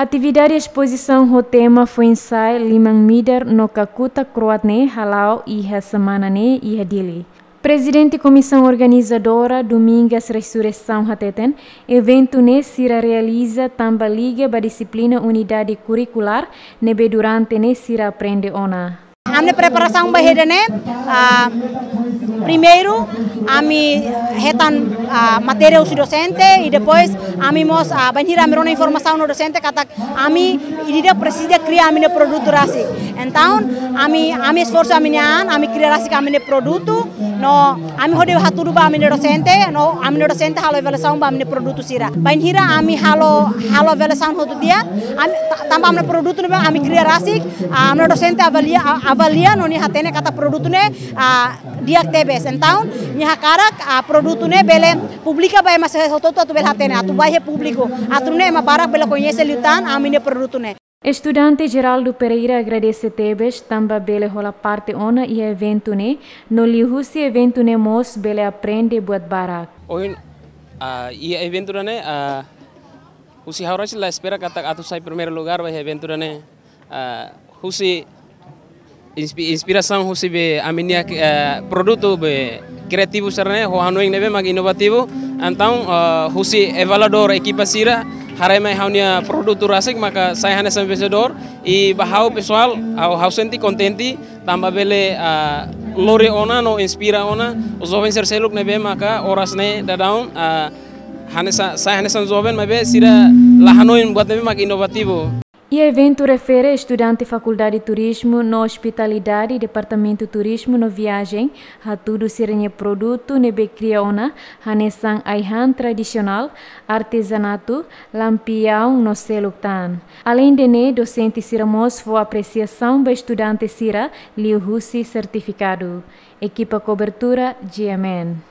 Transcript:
Atividade exposição Rotema foi ensai limang mider no Kakuta Kroatne halau iha semanane iha dili. Presidente Comissão Organizadora Domingas Ressurreição Hateten, evento ne sira realiza tamba liga ba disciplina unidade curricular nebe durante ne sira aprende ona. Amne preparação bahedane, uh, Primeiro, a mim retan a matéria os docente e depois a mim mos a banhir a mirona informação no docente katak a mim irida precisa criar a minha produto rasi. Então, a mim a mim esforço a minha an, a mim criar rasi a minha produto no ami hode haturu ba amine sente no ami do sente halo vela saum ba amine produtu sira bain hira ami halo halo vela saum hotu dia ami tamba amine produtu ba ami kriya rasik ami do sente avalia avalia no ni hatene kata produtu ne dia tebes entaun ni hakarak produtu ne bele publika ba mas hotu tu bel hatene atu ba he publiko atu ne ema barak bela ko yese ami amine produtu ne Estudante Geraldo Pereira agradece Tebes também bele rola parte ona e evento ne no lihusi evento ne mos bele aprende buat barak. Oin a uh, e evento ne a uh, husi haurasi la espera katak atu sai primeiro lugar vai evento ne a uh, husi inspiração husi be aminia uh, eh, produto be criativo sarne ho anu ing nebe mag inovativo Então, uh, eh, Husi evaluator equipa Sira, harai mai haunia rasik maka saya hanya sampai sedor e bahau pessoal au hausenti kontenti tamba bele uh, eh, lore ona no inspira ona os jovens ser seluk nebe maka oras ne dadaun uh, hanya saya hanya sampai mabe Sira lahanoin buat nebe maka inovativo E evento refere estudante Faculdade de Turismo no Hospitalidade Departamento Turismo no Viagem, a tudo sirene produto nebe criona, hanesan aihan tradicional, artesanato, lampião no seluctan. Além de ne, docente siramos foi apreciação do estudante Sira, Liu Russi certificado. Equipa Cobertura, GMN.